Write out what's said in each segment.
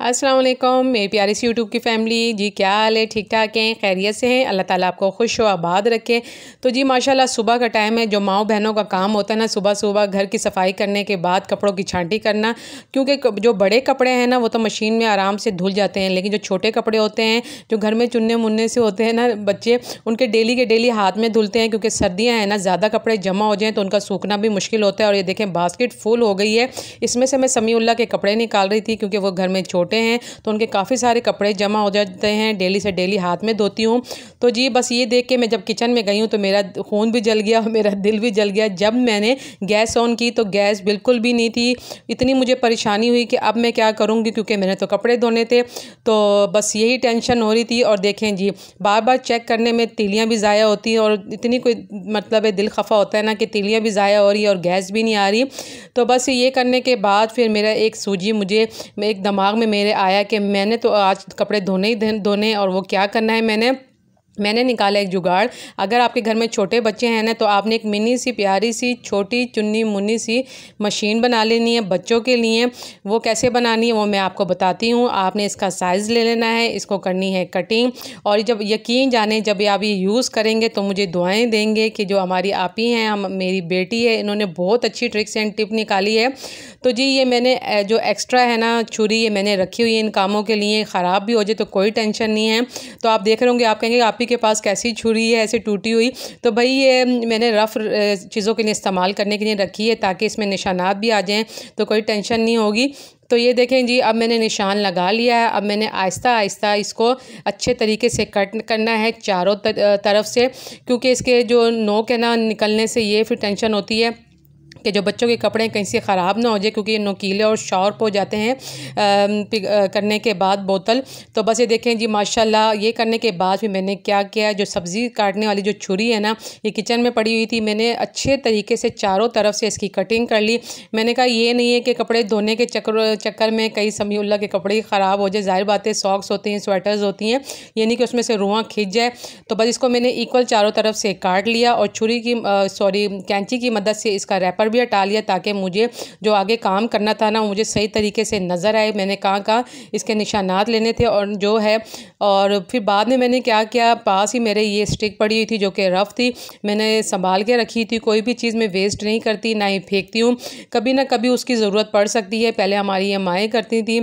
अस्सलाम वालेकुम मेरी प्यारी सी यूट्यूब की फैमिली जी क्या हाल है ठीक ठाक हैं खैरियत से हैं अल्लाह ताला आपको खुश हो आबाद रखे तो जी माशाल्लाह सुबह का टाइम है जो माओ बहनों का काम होता है ना सुबह सुबह घर की सफाई करने के बाद कपड़ों की छांटी करना क्योंकि जो बड़े कपड़े हैं ना वो तो मशीन में आराम से धुल जाते हैं लेकिन जो छोटे कपड़े होते हैं जो घर में चुनने मुन्ने से होते हैं ना बच्चे उनके डेली के डेली हाथ में धुलते हैं क्योंकि सर्दियाँ हैं ना ज़्यादा कपड़े जमा हो जाएँ तो उनका सूखना भी मुश्किल होता है और ये देखें बास्केट फुल हो गई है इसमें से मैं समी के कपड़े निकाल रही थी क्योंकि वो घर में छोड़ छोटे हैं तो उनके काफ़ी सारे कपड़े जमा हो जाते हैं डेली से डेली हाथ में धोती हूँ तो जी बस ये देख के मैं जब किचन में गई हूँ तो मेरा खून भी जल गया मेरा दिल भी जल गया जब मैंने गैस ऑन की तो गैस बिल्कुल भी नहीं थी इतनी मुझे परेशानी हुई कि अब मैं क्या करूँगी क्योंकि मैंने तो कपड़े धोने थे तो बस यही टेंशन हो रही थी और देखें जी बार बार चेक करने में तीलियाँ भी ज़ाया होती हैं और इतनी कोई मतलब है दिल खफा होता है ना कि तीलियाँ भी ज़ाया हो रही और गैस भी नहीं आ रही तो बस ये करने के बाद फिर मेरा एक सूजी मुझे एक दिमाग में मेरे आया कि मैंने तो आज कपड़े धोने ही धोने और वो क्या करना है मैंने मैंने निकाला एक जुगाड़ अगर आपके घर में छोटे बच्चे हैं ना तो आपने एक मिनी सी प्यारी सी छोटी चुन्नी मुन्नी सी मशीन बना लेनी है बच्चों के लिए वो कैसे बनानी है वो मैं आपको बताती हूँ आपने इसका साइज़ ले लेना है इसको करनी है कटिंग और जब यकीन जाने जब आप ये यूज़ करेंगे तो मुझे दुआएँ देंगे कि जो हमारी आप ही हैं हम मेरी बेटी है इन्होंने बहुत अच्छी ट्रिक्स एंड टिप निकाली है तो जी ये मैंने जो एक्स्ट्रा है ना छुरी ये मैंने रखी हुई है इन कामों के लिए ख़राब भी हो जाए तो कोई टेंशन नहीं है तो आप देख रहे होंगे आप कहेंगे आप आपी के पास कैसी छुरी है ऐसे टूटी हुई तो भाई ये मैंने रफ़ चीज़ों के लिए इस्तेमाल करने के लिए रखी है ताकि इसमें निशानात भी आ जाएँ तो कोई टेंशन नहीं होगी तो ये देखें जी अब मैंने निशान लगा लिया है अब मैंने आहिस्ता आहिस्ता इसको अच्छे तरीके से कट करना है चारों तरफ से क्योंकि इसके जो नोक है ना निकलने से ये फिर टेंशन होती है कि जो बच्चों के कपड़े कहीं से ख़राब ना हो जाए क्योंकि ये और शॉर्प हो जाते हैं करने के बाद बोतल तो बस ये देखें जी माशाल्लाह ये करने के बाद भी मैंने क्या किया जो सब्ज़ी काटने वाली जो छुरी है ना ये किचन में पड़ी हुई थी मैंने अच्छे तरीके से चारों तरफ से इसकी कटिंग कर ली मैंने कहा ये नहीं है कि कपड़े धोने के चक्र चक्कर में कई उल्ला के कपड़े ख़राब हो जाए ज़ाहिर बात है सॉक्स होते हैं स्वेटर्स होती हैं यानी कि उसमें से रुआ खिंच जाए तो बस इसको मैंने इक्वल चारों तरफ से काट लिया और छुरी की सॉरी कैंची की मदद से इसका रैपर भी हटा लिया ताकि मुझे जो आगे काम करना था ना मुझे सही तरीके से नज़र आए मैंने कहाँ कहाँ इसके निशानात लेने थे और जो है और फिर बाद में मैंने क्या किया पास ही मेरे ये स्टिक पड़ी हुई थी जो कि रफ़ थी मैंने संभाल के रखी थी कोई भी चीज़ मैं वेस्ट नहीं करती ना ही फेंकती हूँ कभी ना कभी उसकी ज़रूरत पड़ सकती है पहले हमारी ये माएँ करती थी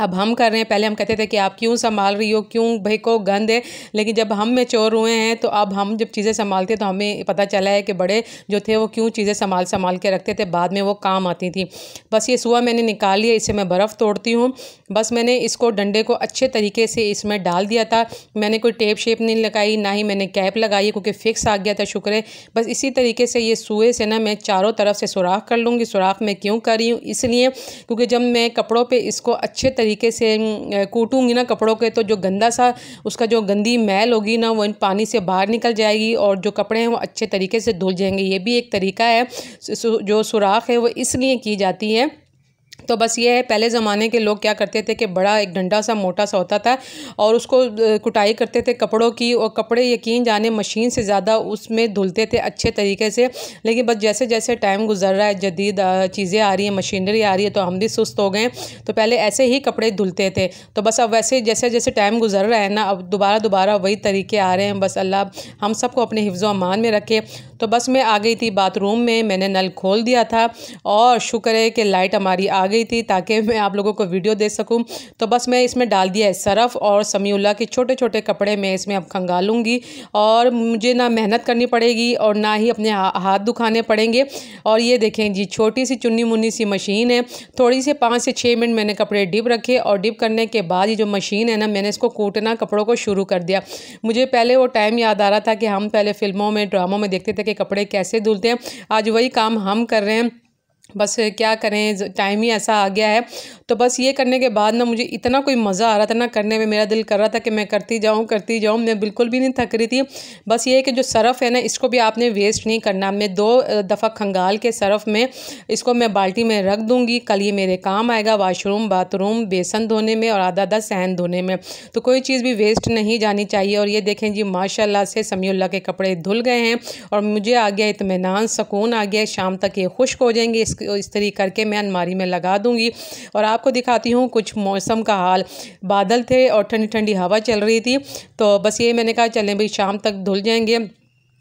अब हम कर रहे हैं पहले हम कहते थे कि आप क्यों संभाल रही हो क्यों भाई को गंद है लेकिन जब हम मेच्योर हुए हैं तो अब हम जब चीज़ें संभालते हैं तो हमें पता चला है कि बड़े जो थे वो क्यों चीज़ें संभाल संभाल के रखते थे बाद में वो काम आती थी बस ये सुबह मैंने निकाल लिया इसे मैं बर्फ़ तोड़ती हूँ बस मैंने इसको डंडे को अच्छे तरीके से इसमें डाल दिया था मैंने कोई टेप शेप नहीं लगाई ना ही मैंने कैप लगाई क्योंकि फ़िक्स आ गया था शुक्र है बस इसी तरीके से ये सुए से ना मैं चारों तरफ से सुराख कर लूँगी सुराख मैं क्यों कर रही हूँ इसलिए क्योंकि जब मैं कपड़ों पर इसको अच्छे तरीके से कूटूंगी ना कपड़ों के तो जो गंदा सा उसका जो गंदी मैल होगी ना वो इन पानी से बाहर निकल जाएगी और जो कपड़े हैं वो अच्छे तरीके से धुल जाएंगे ये भी एक तरीका है जो सुराख है वो इसलिए की जाती है तो बस ये है पहले ज़माने के लोग क्या करते थे कि बड़ा एक डंडा सा मोटा सा होता था और उसको कुटाई करते थे कपड़ों की और कपड़े यकीन जाने मशीन से ज़्यादा उसमें धुलते थे अच्छे तरीके से लेकिन बस जैसे जैसे टाइम गुजर रहा है जदीद चीज़ें आ रही हैं मशीनरी आ रही है तो हम भी सुस्त हो गए तो पहले ऐसे ही कपड़े धुलते थे तो बस अब वैसे जैसे जैसे टाइम गुजर रहा है ना अब दोबारा दोबारा वही तरीके आ रहे हैं बस अल्लाह हम सबको अपने हिफ्ज़ अमान में रखे तो बस मैं आ गई थी बाथरूम में मैंने नल खोल दिया था और शुक्र है कि लाइट हमारी आ गई रही थी ताकि मैं आप लोगों को वीडियो दे सकूँ तो बस मैं इसमें डाल दिया है सरफ़ और समीउल्ला के छोटे छोटे कपड़े मैं इसमें अब खंगालूंगी और मुझे ना मेहनत करनी पड़ेगी और ना ही अपने हाथ दुखाने पड़ेंगे और ये देखें जी छोटी सी चुन्नी मुन्नी सी मशीन है थोड़ी सी पाँच से छः मिनट मैंने कपड़े डिप रखे और डिप करने के बाद ये जो मशीन है ना मैंने इसको कूटना कपड़ों को शुरू कर दिया मुझे पहले वो टाइम याद आ रहा था कि हम पहले फ़िल्मों में ड्रामों में देखते थे कि कपड़े कैसे धुलते हैं आज वही काम हम कर रहे हैं बस क्या करें टाइम ही ऐसा आ गया है तो बस ये करने के बाद ना मुझे इतना कोई मज़ा आ रहा था ना करने में मेरा दिल कर रहा था कि मैं करती जाऊँ करती जाऊँ मैं बिल्कुल भी नहीं थक रही थी बस ये है कि जो सरफ़ है ना इसको भी आपने वेस्ट नहीं करना मैं दो दफ़ा खंगाल के सरफ़ में इसको मैं बाल्टी में रख दूँगी कल ये मेरे काम आएगा वाशरूम बाथरूम बेसन धोने में और आधा आधा सहन धोने में तो कोई चीज़ भी वेस्ट नहीं जानी चाहिए और ये देखें जी माशाला से समीउल्ला के कपड़े धुल गए हैं और मुझे आ गया इतमान सकून आ गया शाम तक ये खुश्क हो जाएंगे इस इसको तरीके करके मैं अनमारी में लगा दूँगी और आपको दिखाती हूँ कुछ मौसम का हाल बादल थे और ठंडी ठंडी हवा चल रही थी तो बस ये मैंने कहा चलें भाई शाम तक धुल जाएंगे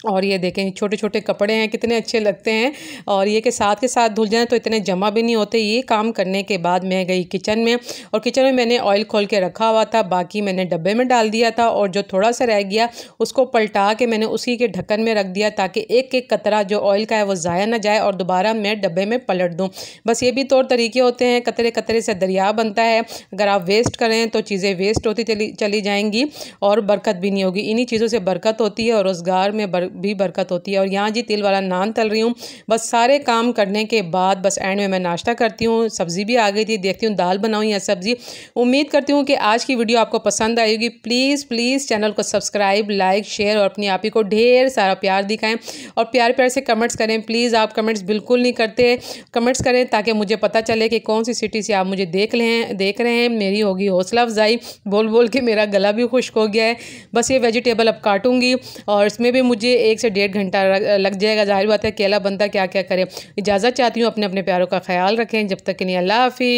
और ये देखें छोटे छोटे कपड़े हैं कितने अच्छे लगते हैं और ये के साथ के साथ धुल जाएँ तो इतने जमा भी नहीं होते ये काम करने के बाद मैं गई किचन में और किचन में मैंने ऑयल खोल के रखा हुआ था बाकी मैंने डब्बे में डाल दिया था और जो थोड़ा सा रह गया उसको पलटा के मैंने उसी के ढक्कन में रख दिया ताकि एक एक कतरा जो ऑयल का है वो ज़ाया ना जाए और दोबारा मैं डब्बे में पलट दूँ बस ये भी तौर तरीके होते हैं कतरे कतरे से दरिया बनता है अगर आप वेस्ट करें तो चीज़ें वेस्ट होती चली चली जाएंगी और बरकत भी नहीं होगी इन्हीं चीज़ों से बरकत होती है और रोज़गार में बर भी बरकत होती है और यहाँ जी तिल वाला नान तल रही हूँ बस सारे काम करने के बाद बस एंड में मैं नाश्ता करती हूँ सब्ज़ी भी आ गई थी देखती हूँ दाल बनाऊँ या सब्ज़ी उम्मीद करती हूँ कि आज की वीडियो आपको पसंद आएगी प्लीज़ प्लीज़ चैनल को सब्सक्राइब लाइक शेयर और अपनी आप ही को ढेर सारा प्यार दिखाएँ और प्यार प्यार से कमेंट्स करें प्लीज़ आप कमेंट्स बिल्कुल नहीं करते कमेंट्स करें ताकि मुझे पता चले कि कौन सी सिटी से आप मुझे देख लें देख रहे हैं मेरी होगी हौसला अफजाई बोल बोल के मेरा गला भी खुश्क हो गया है बस ये वेजिटेबल अब काटूंगी और इसमें भी मुझे एक से डेढ़ घंटा लग जाएगा जाहिर बात है अकेला बंदा क्या क्या करे इजाज़त चाहती हूँ अपने अपने प्यारों का ख्याल रखें जब तक के लिए अल्लाह हाफि